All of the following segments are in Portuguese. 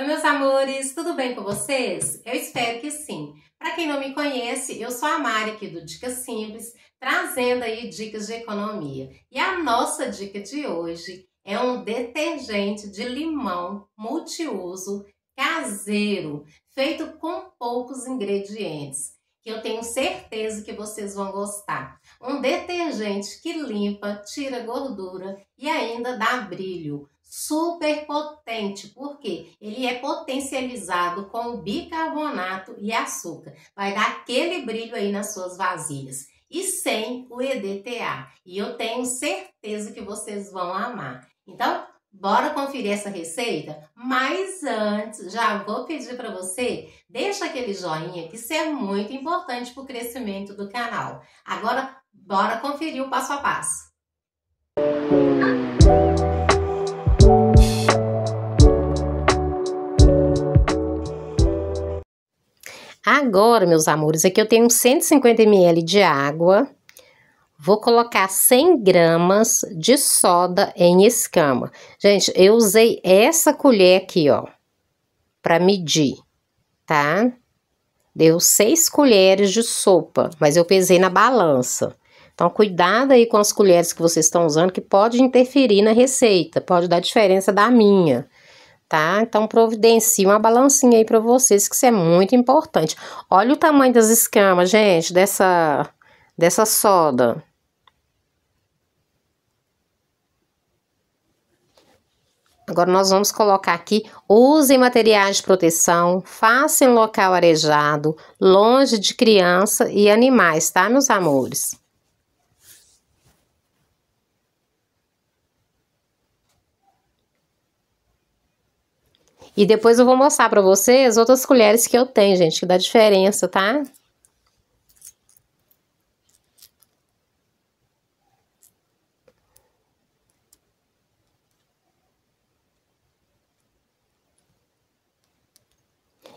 Oi, meus amores, tudo bem com vocês? Eu espero que sim. Para quem não me conhece, eu sou a Mari aqui do Dicas Simples, trazendo aí dicas de economia. E a nossa dica de hoje é um detergente de limão multiuso caseiro, feito com poucos ingredientes, que eu tenho certeza que vocês vão gostar. Um detergente que limpa, tira gordura e ainda dá brilho super potente, porque ele é potencializado com bicarbonato e açúcar. Vai dar aquele brilho aí nas suas vasilhas. E sem o EDTA. E eu tenho certeza que vocês vão amar. Então, bora conferir essa receita? Mas antes, já vou pedir para você, deixa aquele joinha, que isso é muito importante para o crescimento do canal. Agora, bora conferir o passo a passo. Agora, meus amores, aqui eu tenho 150 ml de água. Vou colocar 100 gramas de soda em escama. Gente, eu usei essa colher aqui, ó, para medir, tá? Deu 6 colheres de sopa, mas eu pesei na balança. Então, cuidado aí com as colheres que vocês estão usando, que pode interferir na receita, pode dar diferença da minha tá? Então, providencie uma balancinha aí para vocês, que isso é muito importante. Olha o tamanho das escamas, gente, dessa, dessa soda. Agora, nós vamos colocar aqui, usem materiais de proteção, façam local arejado, longe de criança e animais, tá, meus amores? E depois eu vou mostrar pra vocês outras colheres que eu tenho, gente, que dá diferença, tá?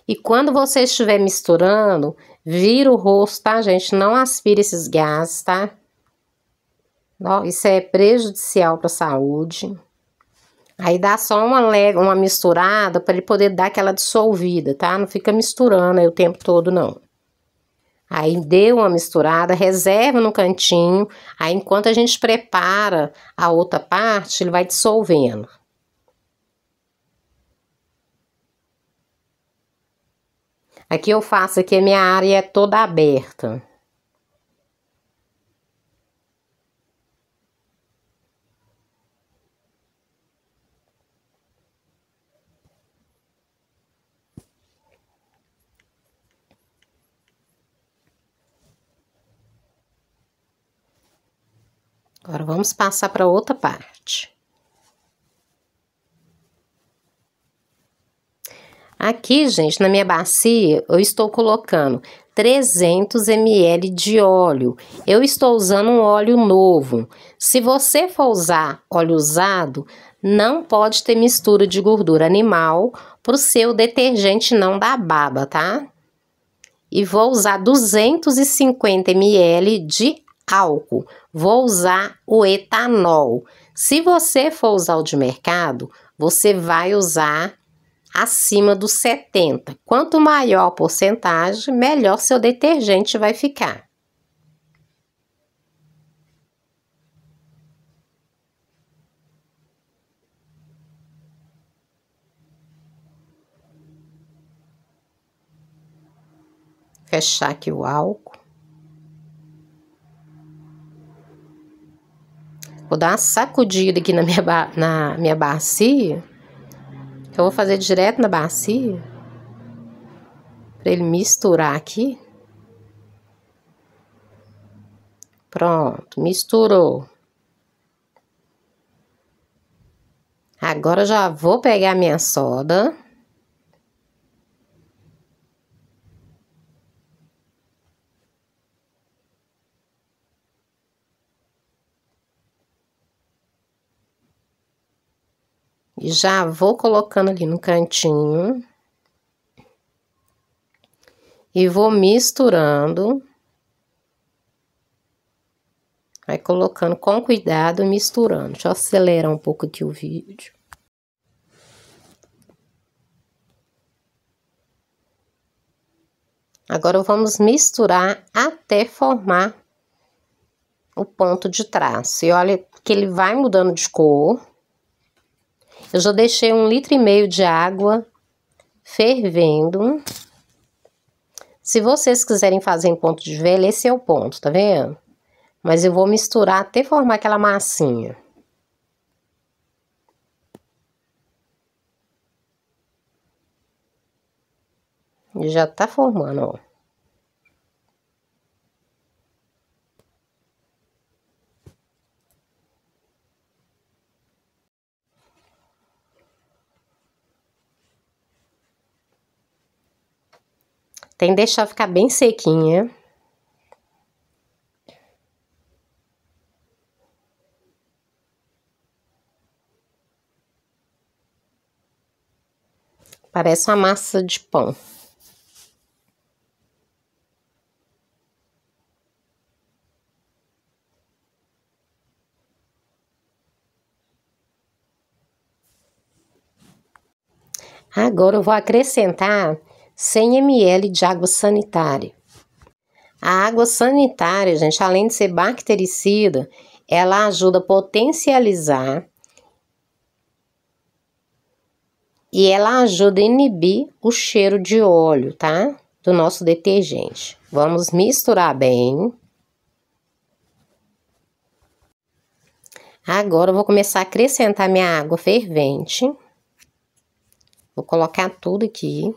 E quando você estiver misturando, vira o rosto, tá, gente? Não aspire esses gases, tá? Ó, isso é prejudicial para a saúde. Aí dá só uma, lega, uma misturada para ele poder dar aquela dissolvida, tá? Não fica misturando aí o tempo todo, não. Aí deu uma misturada, reserva no cantinho. Aí enquanto a gente prepara a outra parte, ele vai dissolvendo. Aqui eu faço aqui a minha área é toda aberta. Agora, vamos passar para outra parte. Aqui, gente, na minha bacia, eu estou colocando 300 ml de óleo. Eu estou usando um óleo novo. Se você for usar óleo usado, não pode ter mistura de gordura animal para o seu detergente não dar baba, tá? E vou usar 250 ml de álcool vou usar o etanol. Se você for usar o de mercado, você vai usar acima dos 70. Quanto maior a porcentagem, melhor seu detergente vai ficar. Fechar aqui o álcool. Vou dar uma sacudida aqui na minha, na minha bacia. Eu vou fazer direto na bacia. Pra ele misturar aqui. Pronto, misturou. Agora já vou pegar minha soda. E já vou colocando ali no cantinho. E vou misturando. Vai colocando com cuidado, misturando. Deixa eu acelerar um pouco aqui o vídeo. Agora vamos misturar até formar o ponto de traço. E olha que ele vai mudando de cor. Eu já deixei um litro e meio de água fervendo. Se vocês quiserem fazer em ponto de vela, esse é o ponto, tá vendo? Mas eu vou misturar até formar aquela massinha. Já tá formando, ó. Tem que deixar ficar bem sequinha. Parece uma massa de pão. Agora eu vou acrescentar 100 ml de água sanitária. A água sanitária, gente, além de ser bactericida, ela ajuda a potencializar e ela ajuda a inibir o cheiro de óleo, tá? Do nosso detergente. Vamos misturar bem. Agora eu vou começar a acrescentar minha água fervente. Vou colocar tudo aqui.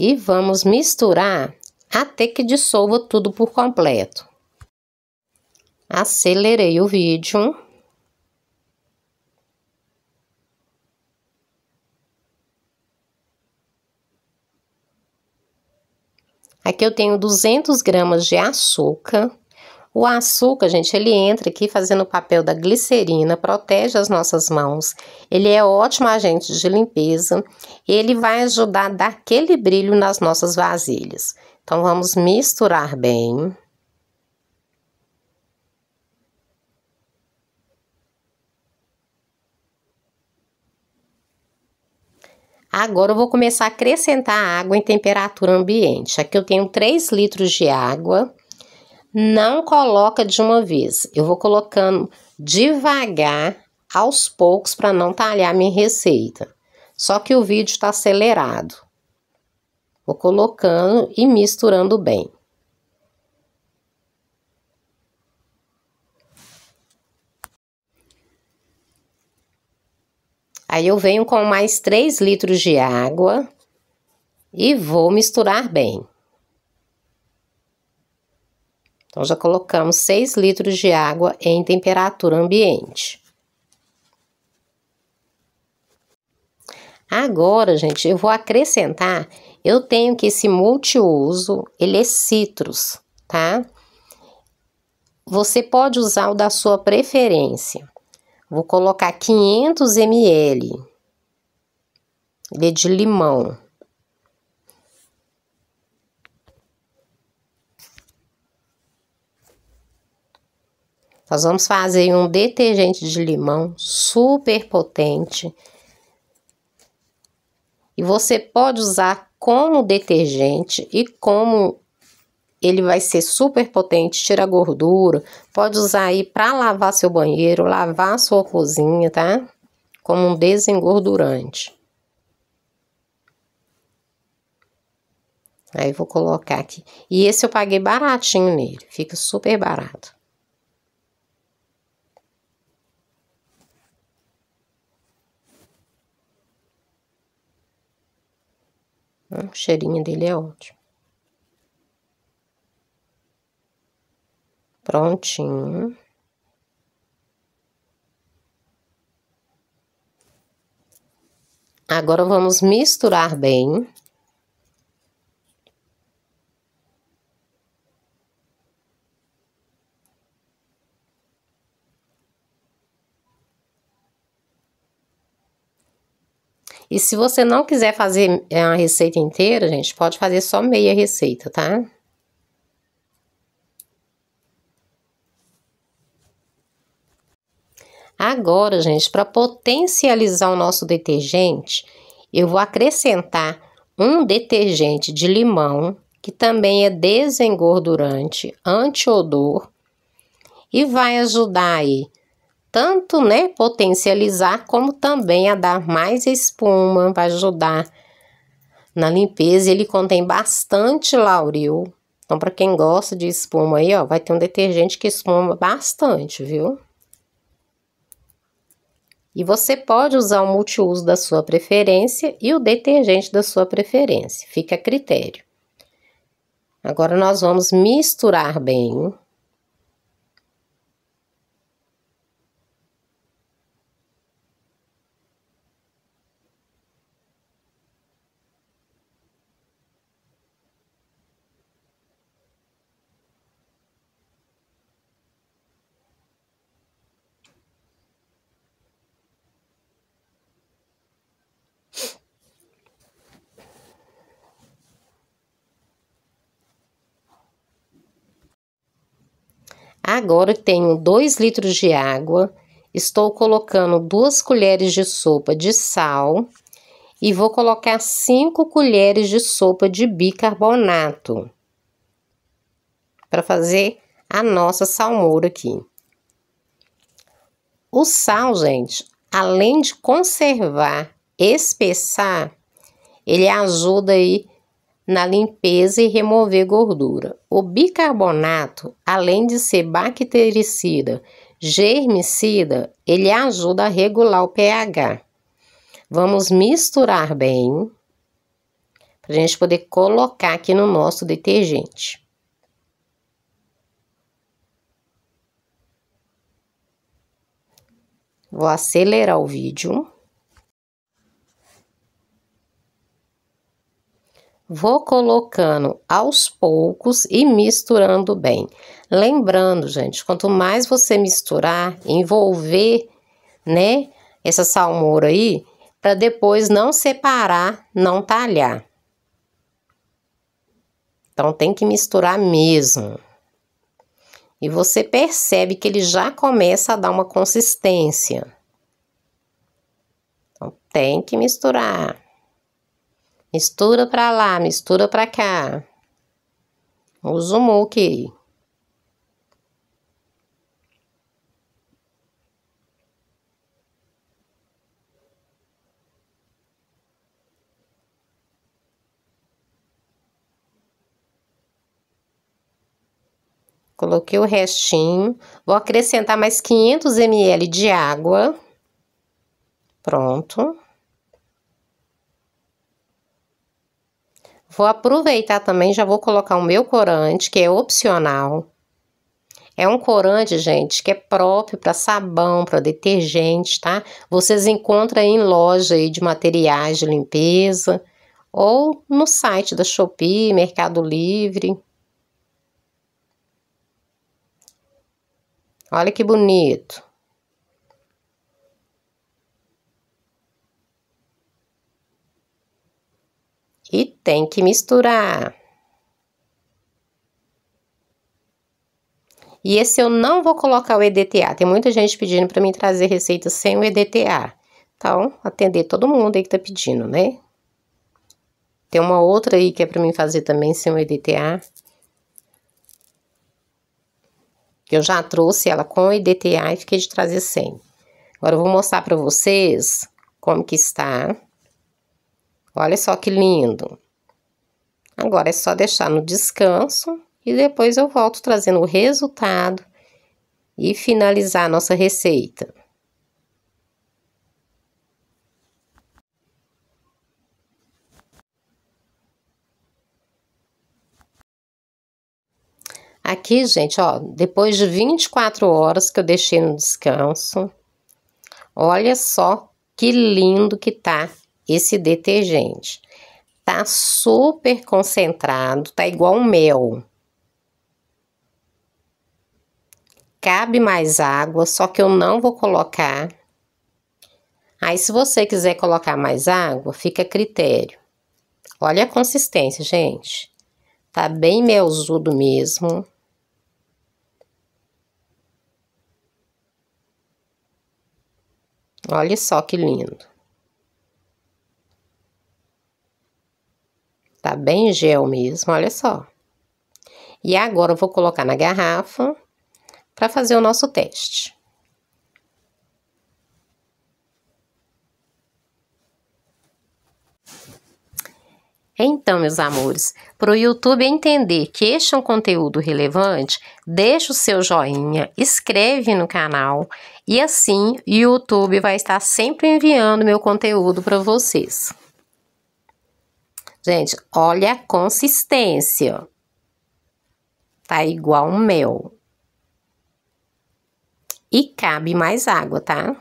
e vamos misturar até que dissolva tudo por completo. Acelerei o vídeo. Aqui eu tenho 200 gramas de açúcar. O açúcar, gente, ele entra aqui fazendo o papel da glicerina, protege as nossas mãos. Ele é ótimo agente de limpeza e ele vai ajudar a dar aquele brilho nas nossas vasilhas. Então vamos misturar bem. Agora eu vou começar a acrescentar água em temperatura ambiente. Aqui eu tenho 3 litros de água não coloca de uma vez. Eu vou colocando devagar, aos poucos, para não talhar minha receita. Só que o vídeo está acelerado. Vou colocando e misturando bem. Aí eu venho com mais 3 litros de água e vou misturar bem. Então, já colocamos 6 litros de água em temperatura ambiente. Agora, gente, eu vou acrescentar, eu tenho que esse multiuso, ele é citros, tá? Você pode usar o da sua preferência. Vou colocar 500 ml. É de limão. Nós vamos fazer um detergente de limão super potente. E você pode usar como detergente e como ele vai ser super potente, tira gordura. Pode usar aí para lavar seu banheiro, lavar sua cozinha, tá? Como um desengordurante. Aí vou colocar aqui. E esse eu paguei baratinho nele, fica super barato. O cheirinho dele é ótimo. Prontinho. Agora vamos misturar bem. E se você não quiser fazer eh, a receita inteira, gente, pode fazer só meia receita, tá? Agora, gente, para potencializar o nosso detergente, eu vou acrescentar um detergente de limão, que também é desengordurante, antiodor, e vai ajudar aí tanto né, potencializar como também a dar mais espuma, vai ajudar na limpeza. Ele contém bastante lauril. Então, para quem gosta de espuma aí, ó, vai ter um detergente que espuma bastante, viu? E você pode usar o multiuso da sua preferência e o detergente da sua preferência, fica a critério. Agora, nós vamos misturar bem Agora tenho 2 litros de água, estou colocando 2 colheres de sopa de sal e vou colocar 5 colheres de sopa de bicarbonato para fazer a nossa salmoura aqui. O sal, gente, além de conservar, espessar, ele ajuda aí na limpeza e remover gordura. O bicarbonato, além de ser bactericida, germicida, ele ajuda a regular o pH. Vamos misturar bem para a gente poder colocar aqui no nosso detergente. Vou acelerar o vídeo. Vou colocando aos poucos e misturando bem. Lembrando, gente, quanto mais você misturar, envolver, né, essa salmoura aí, para depois não separar, não talhar. Então tem que misturar mesmo. E você percebe que ele já começa a dar uma consistência. Então tem que misturar. Mistura para lá, mistura para cá. Usa o muque. Coloquei o restinho. Vou acrescentar mais 500 ml de água. Pronto. Vou aproveitar também, já vou colocar o meu corante, que é opcional. É um corante, gente, que é próprio para sabão, para detergente, tá? Vocês encontram em loja aí de materiais de limpeza ou no site da Shopee, Mercado Livre. Olha que bonito. e tem que misturar. E esse eu não vou colocar o EDTA. Tem muita gente pedindo para mim trazer receita sem o EDTA. Então, atender todo mundo aí que tá pedindo, né? Tem uma outra aí que é para mim fazer também sem o EDTA. Eu já trouxe ela com o EDTA e fiquei de trazer sem. Agora eu vou mostrar para vocês como que está. Olha só que lindo. Agora é só deixar no descanso e depois eu volto trazendo o resultado e finalizar a nossa receita. Aqui, gente, ó, depois de 24 horas que eu deixei no descanso, olha só que lindo que tá esse detergente. Tá super concentrado, tá igual um mel. Cabe mais água, só que eu não vou colocar. Aí, se você quiser colocar mais água, fica a critério. Olha a consistência, gente. Tá bem melzudo mesmo. Olha só que lindo. tá bem gel mesmo, olha só. E agora eu vou colocar na garrafa para fazer o nosso teste. Então, meus amores, para o YouTube entender que este é um conteúdo relevante, deixa o seu joinha, inscreve no canal e assim o YouTube vai estar sempre enviando meu conteúdo para vocês. Gente, olha a consistência. Tá igual um mel. E cabe mais água, tá?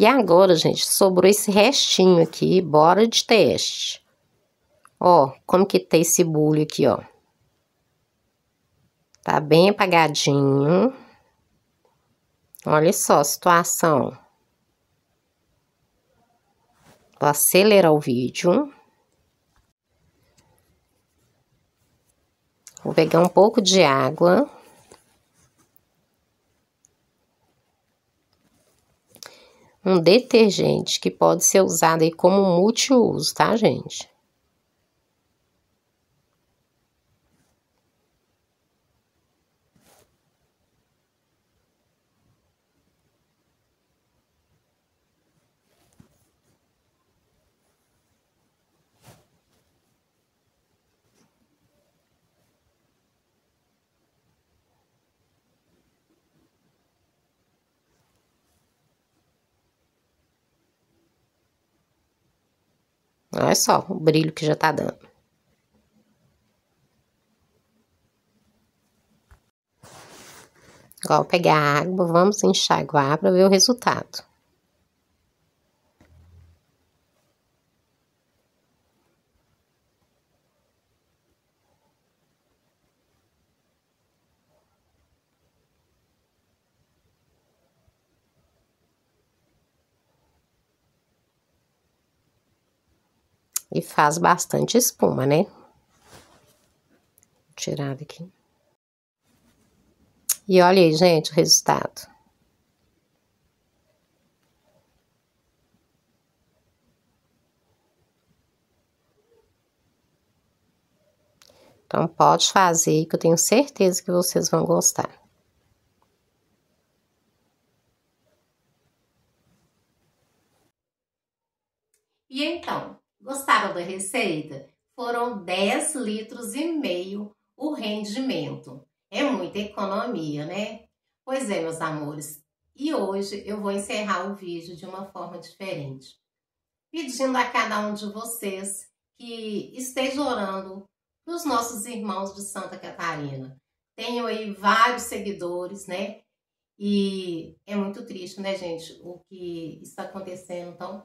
E agora, gente, sobrou esse restinho aqui, bora de teste. Ó, como que tem tá esse bulho aqui, ó. Tá bem apagadinho. Olha só a situação. Vou acelerar o vídeo. Vou pegar um pouco de água. um detergente que pode ser usado aí como multiuso, tá, gente? Olha é só o brilho que já tá dando. Agora, pegar a água, vamos enxaguar para ver o resultado. e faz bastante espuma, né? Vou tirar aqui. E olha aí, gente, o resultado. Então, pode fazer, que eu tenho certeza que vocês vão gostar. E então, Gostaram da receita? Foram 10 litros e meio o rendimento. É muita economia, né? Pois é, meus amores. E hoje eu vou encerrar o vídeo de uma forma diferente. Pedindo a cada um de vocês que esteja orando para os nossos irmãos de Santa Catarina. Tenho aí vários seguidores, né? E é muito triste, né, gente, o que está acontecendo. Então,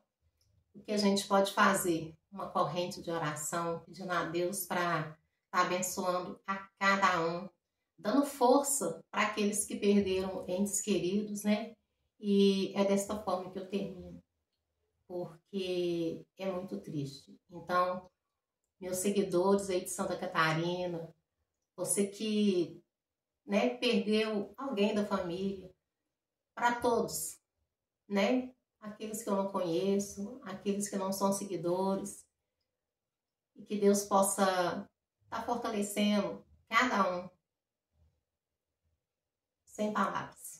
o que a gente pode fazer? Uma corrente de oração, pedindo a Deus para estar tá abençoando a cada um, dando força para aqueles que perderam entes queridos, né? E é desta forma que eu termino, porque é muito triste. Então, meus seguidores aí de Santa Catarina, você que né, perdeu alguém da família, para todos, né? aqueles que eu não conheço, aqueles que não são seguidores, e que Deus possa estar tá fortalecendo cada um. Sem palavras.